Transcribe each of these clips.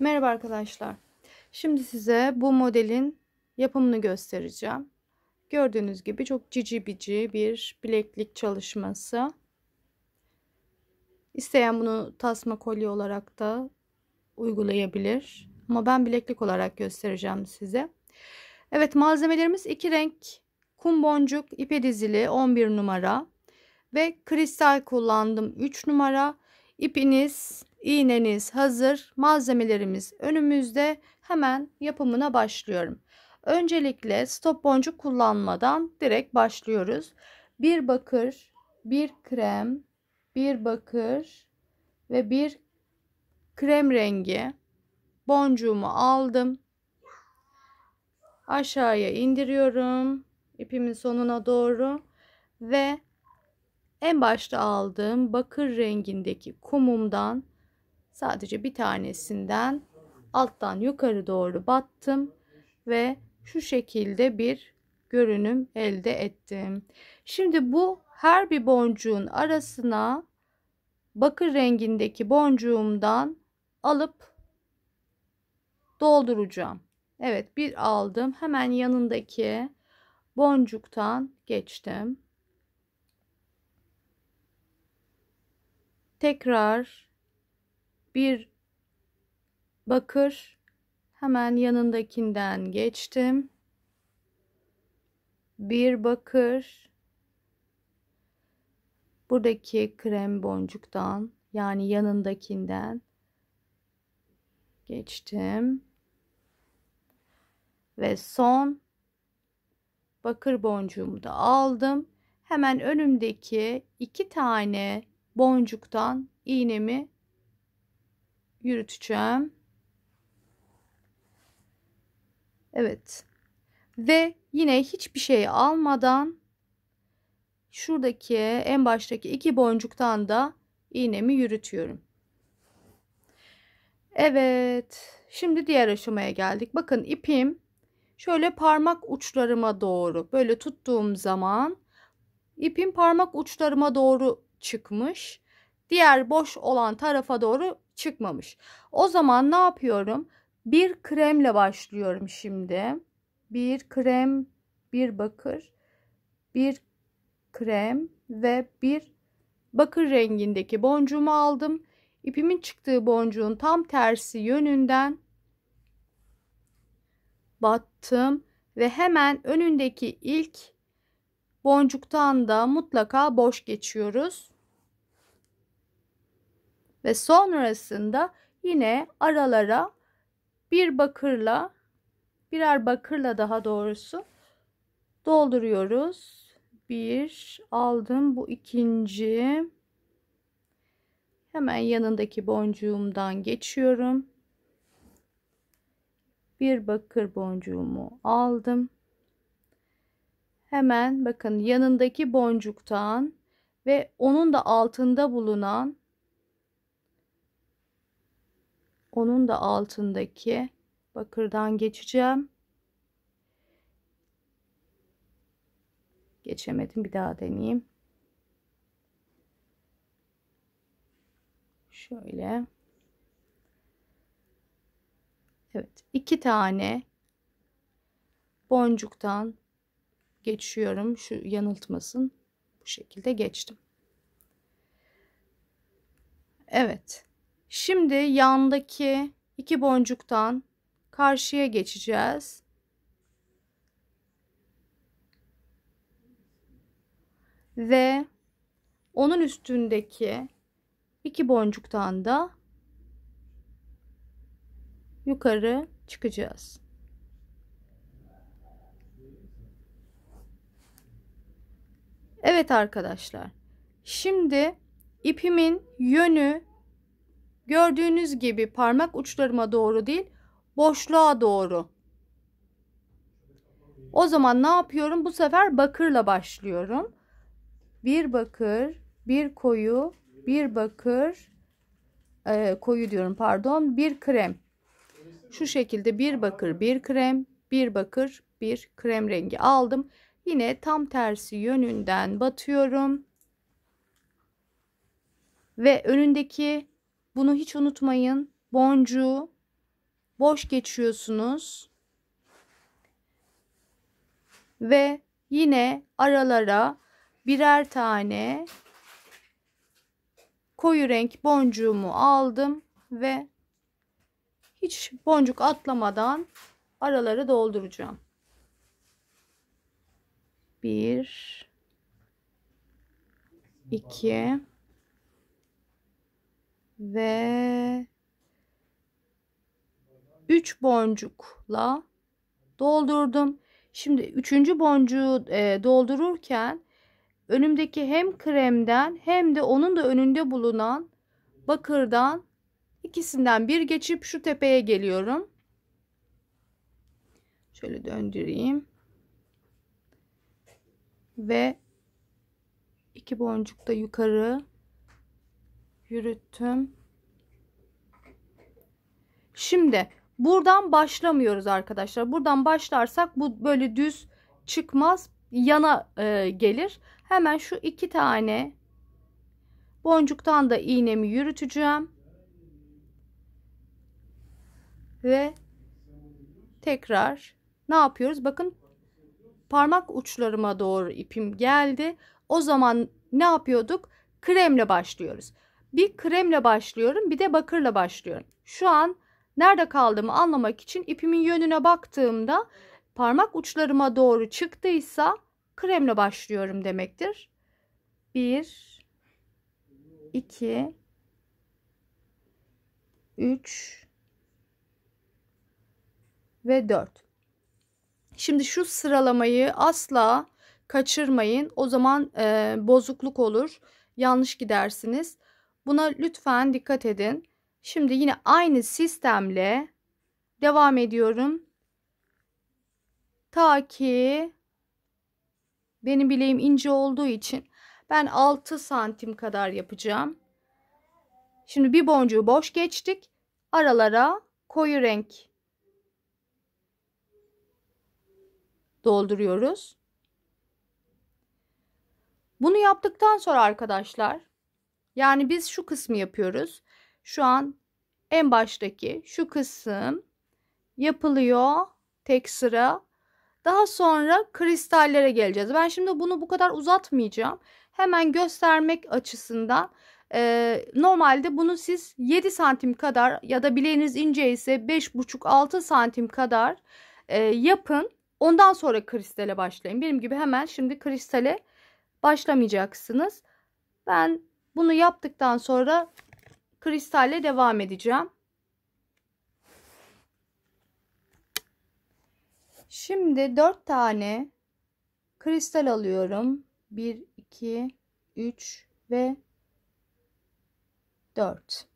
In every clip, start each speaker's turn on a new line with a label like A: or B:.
A: Merhaba arkadaşlar. Şimdi size bu modelin yapımını göstereceğim. Gördüğünüz gibi çok cici bici bir bileklik çalışması. İsteyen bunu tasma kolye olarak da uygulayabilir. Ama ben bileklik olarak göstereceğim size. Evet malzemelerimiz iki renk kum boncuk ipe dizili 11 numara ve kristal kullandım 3 numara. İpiniz, iğneniz hazır, malzemelerimiz önümüzde. Hemen yapımına başlıyorum. Öncelikle stop boncuk kullanmadan direkt başlıyoruz. Bir bakır, bir krem, bir bakır ve bir krem rengi boncuğumu aldım. Aşağıya indiriyorum. ipimin sonuna doğru ve en başta aldığım bakır rengindeki kumumdan sadece bir tanesinden alttan yukarı doğru battım ve şu şekilde bir görünüm elde ettim. Şimdi bu her bir boncuğun arasına bakır rengindeki boncuğumdan alıp dolduracağım. Evet bir aldım. Hemen yanındaki boncuktan geçtim. tekrar bir bakır hemen yanındakinden geçtim. Bir bakır buradaki krem boncuktan yani yanındakinden geçtim. Ve son bakır boncuğumu da aldım. Hemen önümdeki iki tane boncuktan iğnemi yürüteceğim. Evet. Ve yine hiçbir şey almadan şuradaki en baştaki iki boncuktan da iğnemi yürütüyorum. Evet. Şimdi diğer aşamaya geldik. Bakın ipim şöyle parmak uçlarıma doğru böyle tuttuğum zaman ipim parmak uçlarıma doğru çıkmış. Diğer boş olan tarafa doğru çıkmamış. O zaman ne yapıyorum? Bir kremle başlıyorum şimdi. Bir krem, bir bakır, bir krem ve bir bakır rengindeki boncuğumu aldım. İpimin çıktığı boncuğun tam tersi yönünden battım ve hemen önündeki ilk Boncuktan da mutlaka boş geçiyoruz. Ve sonrasında yine aralara bir bakırla birer bakırla daha doğrusu dolduruyoruz. Bir aldım bu ikinci. Hemen yanındaki boncuğumdan geçiyorum. Bir bakır boncuğumu aldım hemen bakın yanındaki boncuktan ve onun da altında bulunan onun da altındaki bakırdan geçeceğim. Geçemedim bir daha deneyeyim. Şöyle. Evet iki tane boncuktan geçiyorum. Şu yanıltmasın. Bu şekilde geçtim. Evet. Şimdi yandaki iki boncuktan karşıya geçeceğiz. Ve onun üstündeki iki boncuktan da yukarı çıkacağız. Evet arkadaşlar. Şimdi ipimin yönü gördüğünüz gibi parmak uçlarıma doğru değil boşluğa doğru. O zaman ne yapıyorum? Bu sefer bakırla başlıyorum. Bir bakır, bir koyu, bir bakır, e, koyu diyorum pardon, bir krem. Şu şekilde bir bakır, bir krem, bir bakır, bir krem rengi aldım. Yine tam tersi yönünden batıyorum. Ve önündeki bunu hiç unutmayın. Boncuğu boş geçiyorsunuz. Ve yine aralara birer tane koyu renk boncuğumu aldım ve hiç boncuk atlamadan araları dolduracağım. Bir, iki ve üç boncukla doldurdum. Şimdi üçüncü boncuğu e, doldururken önümdeki hem kremden hem de onun da önünde bulunan bakırdan ikisinden bir geçip şu tepeye geliyorum. Şöyle döndüreyim ve iki boncuk da yukarı yürüttüm. Şimdi buradan başlamıyoruz arkadaşlar. Buradan başlarsak bu böyle düz çıkmaz. Yana e, gelir. Hemen şu iki tane boncuktan da iğnemi yürüteceğim. Ve tekrar ne yapıyoruz? Bakın parmak uçlarıma doğru ipim geldi. O zaman ne yapıyorduk? Kremle başlıyoruz. Bir kremle başlıyorum bir de bakırla başlıyorum. Şu an nerede kaldığımı anlamak için ipimin yönüne baktığımda parmak uçlarıma doğru çıktıysa kremle başlıyorum demektir. 1 2 3 ve 4. Şimdi şu sıralamayı asla kaçırmayın. O zaman e, bozukluk olur. Yanlış gidersiniz. Buna lütfen dikkat edin. Şimdi yine aynı sistemle devam ediyorum. Ta ki benim bileğim ince olduğu için ben 6 santim kadar yapacağım. Şimdi bir boncuğu boş geçtik. Aralara koyu renk dolduruyoruz. Bunu yaptıktan sonra arkadaşlar yani biz şu kısmı yapıyoruz. Şu an en baştaki şu kısım yapılıyor. Tek sıra. Daha sonra kristallere geleceğiz. Ben şimdi bunu bu kadar uzatmayacağım. Hemen göstermek açısından e, normalde bunu siz 7 santim kadar ya da bileğiniz ince ise 5,5-6 santim kadar e, yapın. Ondan sonra kristale başlayın. Benim gibi hemen şimdi kristale başlamayacaksınız. Ben bunu yaptıktan sonra kristalle devam edeceğim. Şimdi 4 tane kristal alıyorum. 1, 2, 3 ve 4.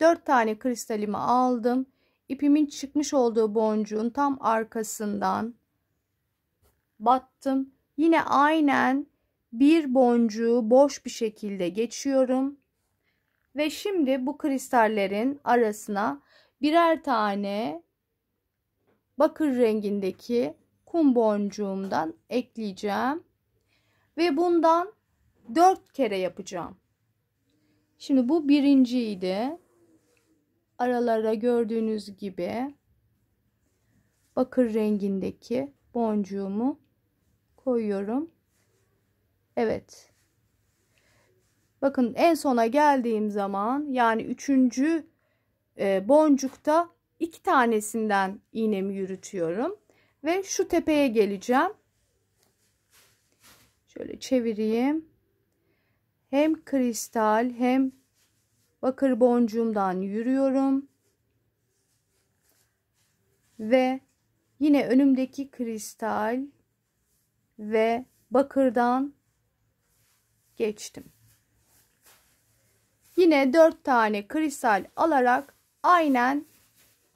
A: 4 tane kristalimi aldım ipimin çıkmış olduğu boncuğun tam arkasından battım. Yine aynen bir boncuğu boş bir şekilde geçiyorum. Ve şimdi bu kristallerin arasına birer tane bakır rengindeki kum boncuğumdan ekleyeceğim. Ve bundan 4 kere yapacağım. Şimdi bu birinciydi aralara gördüğünüz gibi bakır rengindeki boncuğumu koyuyorum. Evet. Bakın en sona geldiğim zaman yani üçüncü e, boncukta iki tanesinden iğnemi yürütüyorum. Ve şu tepeye geleceğim. Şöyle çevireyim. Hem kristal hem bakır boncuğumdan yürüyorum. Ve yine önümdeki kristal ve bakırdan geçtim. Yine 4 tane kristal alarak aynen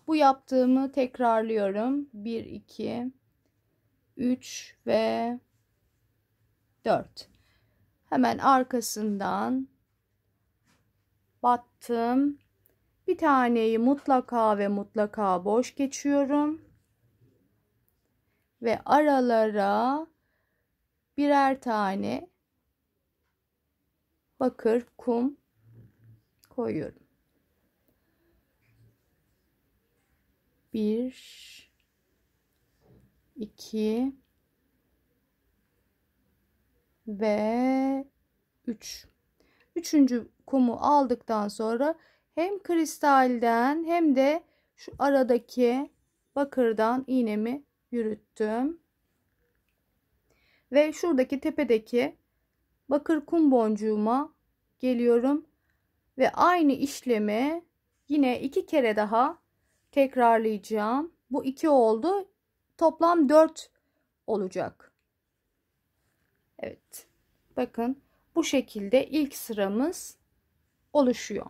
A: bu yaptığımı tekrarlıyorum. 1 2 3 ve 4. Hemen arkasından battım. Bir taneyi mutlaka ve mutlaka boş geçiyorum. Ve aralara birer tane bakır, kum koyuyorum. Bir, iki ve üç. Üçüncü kumu aldıktan sonra hem kristalden hem de şu aradaki bakırdan iğnemi yürüttüm. Ve şuradaki tepedeki bakır kum boncuğuma geliyorum ve aynı işlemi yine iki kere daha tekrarlayacağım. Bu iki oldu. Toplam dört olacak. Evet. Bakın bu şekilde ilk sıramız oluşuyor.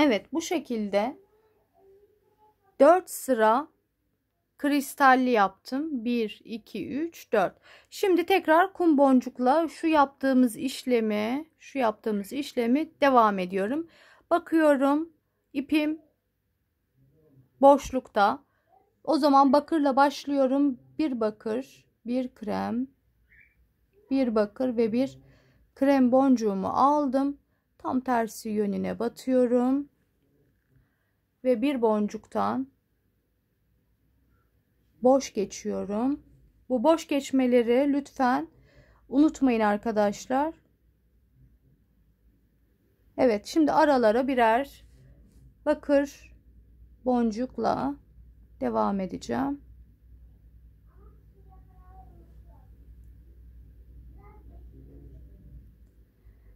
A: Evet bu şekilde 4 sıra kristalli yaptım. 1, 2, 3, 4. Şimdi tekrar kum boncukla şu yaptığımız işlemi, şu yaptığımız işlemi devam ediyorum. Bakıyorum ipim boşlukta. O zaman bakırla başlıyorum. Bir bakır, bir krem, bir bakır ve bir krem boncuğumu aldım. Tam tersi yönüne batıyorum. Ve bir boncuktan boş geçiyorum. Bu boş geçmeleri lütfen unutmayın arkadaşlar. Evet şimdi aralara birer bakır boncukla devam edeceğim.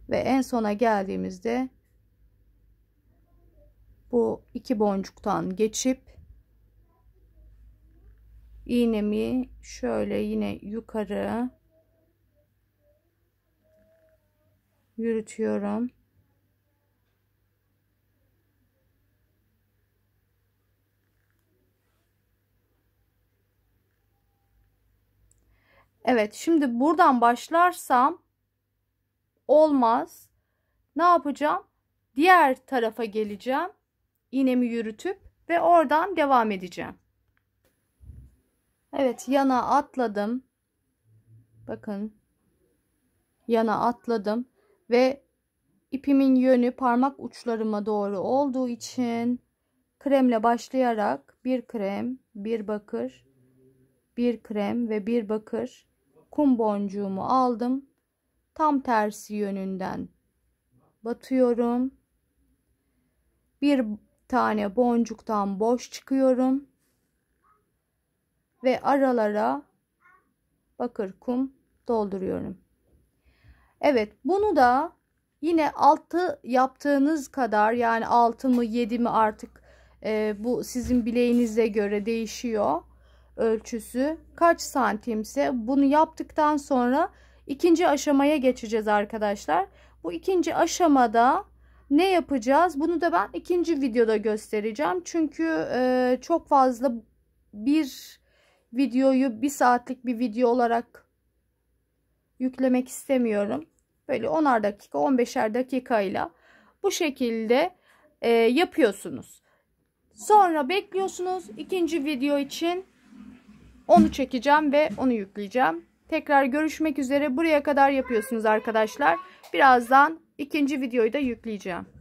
A: ve en sona geldiğimizde bu iki boncuktan geçip iğnemi şöyle yine yukarı yürütüyorum. Evet şimdi buradan başlarsam olmaz. Ne yapacağım? Diğer tarafa geleceğim. İğnemi yürütüp ve oradan devam edeceğim. Evet yana atladım. Bakın yana atladım ve ipimin yönü parmak uçlarıma doğru olduğu için kremle başlayarak bir krem, bir bakır, bir krem ve bir bakır kum boncuğumu aldım tam tersi yönünden batıyorum. Bir tane boncuktan boş çıkıyorum ve aralara bakır kum dolduruyorum. Evet bunu da yine altı yaptığınız kadar yani altı mı yedi mi artık e, bu sizin bileğinize göre değişiyor ölçüsü kaç santimse bunu yaptıktan sonra ikinci aşamaya geçeceğiz arkadaşlar. Bu ikinci aşamada ne yapacağız? Bunu da ben ikinci videoda göstereceğim. Çünkü e, çok fazla bir videoyu bir saatlik bir video olarak yüklemek istemiyorum. Böyle 10'ar dakika 15'er dakikayla bu şekilde e, yapıyorsunuz. Sonra bekliyorsunuz. ikinci video için onu çekeceğim ve onu yükleyeceğim. Tekrar görüşmek üzere. Buraya kadar yapıyorsunuz arkadaşlar. Birazdan ikinci videoyu da yükleyeceğim.